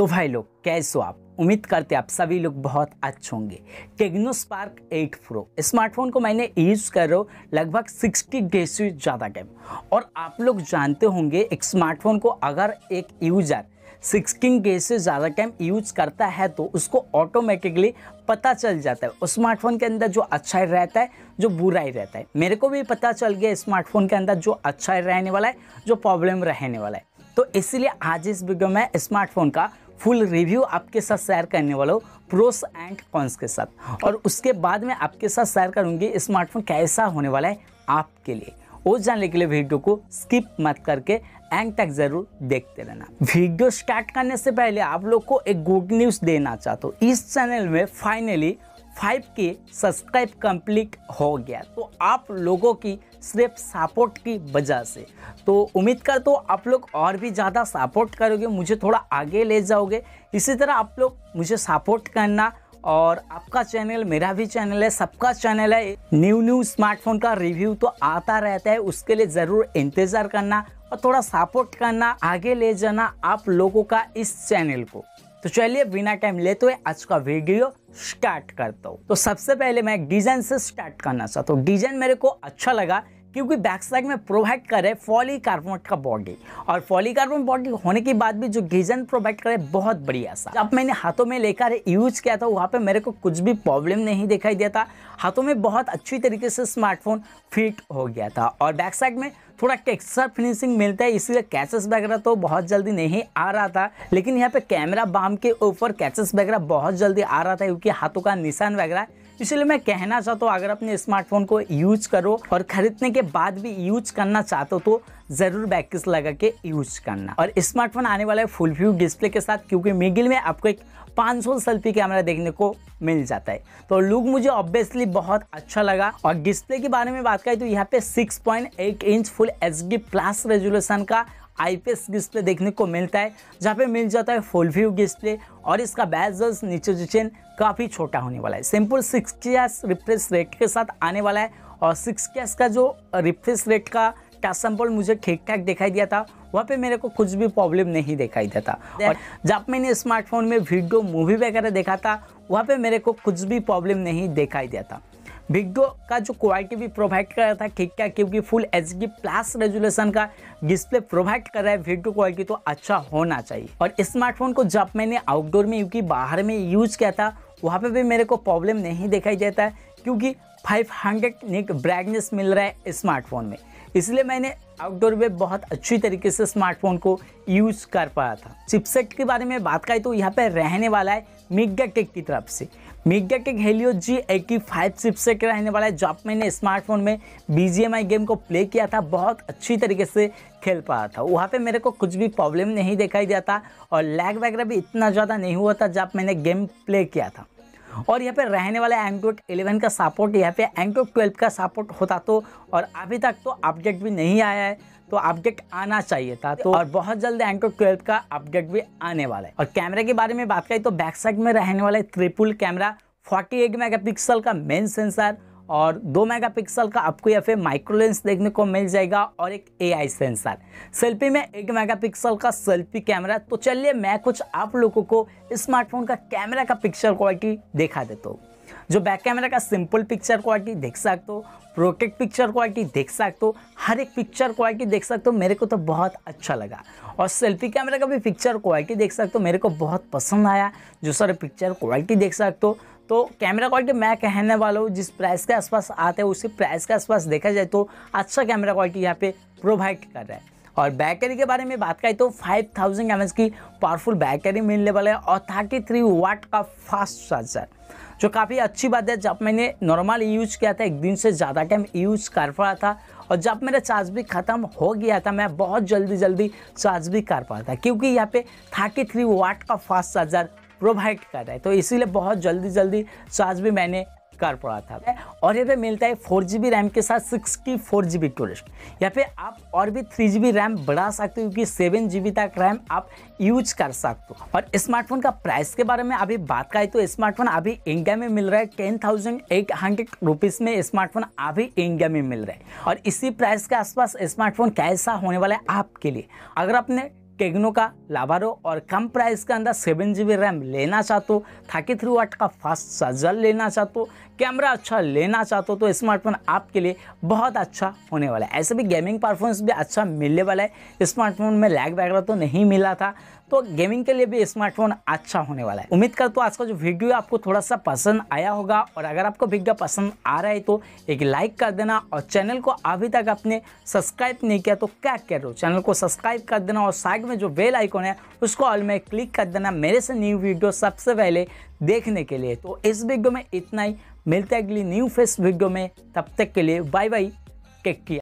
तो भाई लोग कैसे हो आप उम्मीद करते आप सभी लोग बहुत अच्छे होंगे टेक्नो स्पार्क 8 प्रो स्मार्टफोन को मैंने यूज़ कर रहा हूँ लगभग 60 डेज से ज़्यादा टाइम और आप लोग जानते होंगे एक स्मार्टफोन को अगर एक यूज़र सिक्सटीन डेज से ज़्यादा टाइम यूज करता है तो उसको ऑटोमेटिकली पता चल जाता है उस स्मार्टफोन के अंदर जो अच्छा रहता है जो बुरा ही रहता है मेरे को भी पता चल गया स्मार्टफोन के अंदर जो अच्छा रहने वाला है जो प्रॉब्लम रहने वाला है तो इसलिए आज इस वीडियो में स्मार्टफोन का फुल रिव्यू आपके साथ शेयर करने वाला हूँ प्रोस एंड कॉन्स के साथ और उसके बाद में आपके साथ शेयर करूँगी स्मार्टफोन कैसा होने वाला है आपके लिए वो जानने के लिए वीडियो को स्किप मत करके एंड तक जरूर देखते रहना वीडियो स्टार्ट करने से पहले आप लोग को एक गुड न्यूज़ देना चाहता हूँ इस चैनल में finally five K subscribe complete हो गया तो आप लोगों की सिर्फ सपोर्ट की वजह से तो उम्मीद कर तो आप लोग और भी ज़्यादा सपोर्ट करोगे मुझे थोड़ा आगे ले जाओगे इसी तरह आप लोग मुझे सपोर्ट करना और आपका चैनल मेरा भी चैनल है सबका चैनल है न्यू न्यू स्मार्टफोन का रिव्यू तो आता रहता है उसके लिए ज़रूर इंतज़ार करना और थोड़ा सपोर्ट करना आगे ले जाना आप लोगों का इस चैनल को तो चलिए बिना टाइम लेते हुए आज का वीडियो स्टार्ट करता हूँ तो सबसे पहले मैं डिजाइन से स्टार्ट करना चाहता हूँ डिजाइन मेरे को अच्छा लगा क्योंकि बैक साइड में प्रोवाइड करे फॉली कार्बोनेट का बॉडी और फॉली कार्बोनेट बॉडी होने के बाद भी जो गीजन प्रोवाइड करे बहुत बढ़िया सा जब मैंने हाथों में लेकर यूज किया था वहाँ पे मेरे को कुछ भी प्रॉब्लम नहीं दिखाई दिया था हाथों में बहुत अच्छी तरीके से स्मार्टफोन फिट हो गया था और बैक साइड में थोड़ा टेक्सचर फिनिशिंग मिलता है इसलिए कैचेस वगैरह तो बहुत जल्दी नहीं आ रहा था लेकिन यहाँ पे कैमरा बाम के ऊपर कैचेस वगैरह बहुत जल्दी आ रहा था क्योंकि हाथों का निशान वगैरह इसलिए मैं कहना चाहता हूँ अगर अपने स्मार्टफोन को यूज करो और खरीदने के बाद भी यूज करना चाहते हो तो जरूर बैकिस लगा के यूज करना और स्मार्टफोन आने वाला है फुल व्यू डिस्प्ले के साथ क्योंकि मिगिल में आपको एक 500 सेल्फी कैमरा देखने को मिल जाता है तो लुक मुझे ऑब्वियसली बहुत अच्छा लगा और डिस्प्ले के बारे में बात करें तो यहाँ पे 6.1 inch full H plus resolution का आईपीएस डिस्प्ले देखने को मिलता है जहाँ पे मिल जाता है फुल व्यू डिस्प्ले और इसका बैजल्स नीचे जो चेन काफ़ी छोटा होने वाला है सिंपल सिक्स कैस रिफ्रेश रेट के साथ आने वाला है और सिक्स कैस का जो रिफ्रेश रेट का टच सैम्पल मुझे ठीक ठाक दिखाई दिया था वहाँ पे मेरे को कुछ भी प्रॉब्लम नहीं दिखाई देता और जब मैंने स्मार्टफोन में वीडियो मूवी वगैरह देखा था वहाँ पे मेरे को कुछ भी प्रॉब्लम नहीं दिखाई देता वीडियो का जो क्वालिटी भी प्रोवाइड कर रहा था ठीक ठाक क्योंकि full H D plus resolution का डिस्प्ले प्रोवाइड कर रहा है वीडियो क्वालिटी तो अच्छा होना चाहिए और स्मार्टफोन को जब मैंने आउटडोर में क्योंकि बाहर में यूज किया था वहाँ पे भी मेरे को प्रॉब्लम नहीं दिखाई देता है क्योंकि 500 हंड्रेड निक ब्राइटनेस मिल रहा है स्मार्टफोन में इसलिए मैंने आउटडोर में बहुत अच्छी तरीके से स्मार्टफोन को यूज़ कर पाया था चिपसेट के बारे में बात करें तो यहाँ पर रहने वाला है मिग्गा टेक की तरफ से MediaTek Helio G eighty five chipset रहने वाला है जो मैंने स्मार्टफोन में बी गेम को प्ले किया था बहुत अच्छी तरीके से खेल पाया था वहाँ पे मेरे को कुछ भी प्रॉब्लम नहीं दिखाई दिया था और लैग वगैरह भी इतना ज़्यादा नहीं हुआ था जब मैंने गेम प्ले किया था और यहाँ पे रहने वाले एंड्रॉइड 11 का सपोर्ट यहाँ पे एंड्रॉइड 12 का सपोर्ट होता तो और अभी तक तो अपडेट भी नहीं आया है तो अपडेट आना चाहिए था तो, तो- और बहुत जल्द एंड्रॉइड ट्वेल्व का अपडेट भी आने वाला है और कैमरे के बारे में बात करें तो बैक साइड में रहने वाला ट्रिपुल कैमरा 48 मेगापिक्सल का मेन सेंसर और दो मेगापिक्सल का आपको या फिर माइक्रोलेंस देखने को मिल जाएगा और एक एआई सेंसर सेल्फी में एक मेगापिक्सल का सेल्फी कैमरा तो चलिए मैं कुछ आप लोगों को स्मार्टफोन का कैमरा का पिक्चर क्वालिटी दिखा देता हूँ जो बैक कैमरा का सिंपल पिक्चर क्वालिटी देख सकते हो प्रोटेक्ट पिक्चर क्वालिटी देख सकते हो हर एक पिक्चर क्वालिटी देख सकते हो मेरे को तो बहुत अच्छा लगा और सेल्फी कैमरा का भी पिक्चर क्वालिटी देख सकते हो मेरे को बहुत पसंद आया जो सारे पिक्चर क्वालिटी देख सकते हो तो कैमरा क्वालिटी मैं कहने वाला हूँ जिस प्राइस के आसपास आते हैं उसी प्राइस के आसपास देखा जाए तो अच्छा कैमरा क्वालिटी यहाँ पे प्रोवाइड कर रहा है और बैटरी के बारे में बात करें तो 5000 थाउजेंड की पावरफुल बैटरी मिलने वाला है और 33 वाट का फास्ट चार्जर जो काफ़ी अच्छी बात है जब मैंने नॉर्मल यूज़ किया था एक दिन से ज़्यादा टाइम यूज़ कर पा था और जब मेरा चार्ज भी ख़त्म हो गया था मैं बहुत जल्दी जल्दी चार्ज भी कर पा था क्योंकि यहाँ पे 33 वाट का फास्ट चार्जर प्रोवाइड कर रहा है तो इसीलिए बहुत जल्दी जल्दी चार्ज भी मैंने कर पड़ा था और यहाँ पे मिलता है फोर जी रैम के साथ सिक्स की फोर जी बी टोरेस्ट यहाँ पे आप और भी थ्री जी रैम बढ़ा सकते हो क्योंकि सेवन जी तक रैम आप यूज कर सकते हो और स्मार्टफोन का प्राइस के बारे में अभी बात करें तो स्मार्टफोन अभी इंडिया में मिल रहा है ten thousand eight hundred rupees में स्मार्टफोन अभी इंडिया में मिल रहा है और इसी प्राइस के आसपास स्मार्टफोन कैसा होने वाला है आपके लिए अगर आपने टेक्नो का लावारो और कम प्राइस के अंदर सेवन जी बी रैम लेना चाहते हो थर्टी थ्री वाट का फास्ट चार्जर लेना चाहते हो कैमरा अच्छा लेना चाहते हो तो स्मार्टफोन आपके लिए बहुत अच्छा होने वाला है ऐसे भी गेमिंग परफॉर्मेंस भी अच्छा मिलने वाला है स्मार्टफोन में लैग वगैरह तो नहीं मिला था तो गेमिंग के लिए भी स्मार्टफोन अच्छा होने वाला है उम्मीद करता हूँ आज का जो वीडियो आपको थोड़ा सा पसंद आया होगा और अगर आपको वीडियो पसंद आ रहा है तो एक लाइक कर देना और चैनल को अभी तक आपने सब्सक्राइब नहीं किया तो क्या कर रहे चैनल को सब्सक्राइब कर देना और साइड में जो बेल आइकॉन है उसको ऑल में क्लिक कर देना मेरे से न्यू वीडियो सबसे पहले देखने के लिए तो इस वीडियो में इतना ही मिलते हैं अगली न्यू फेस वीडियो में तब तक के लिए बाय बाय टेक केयर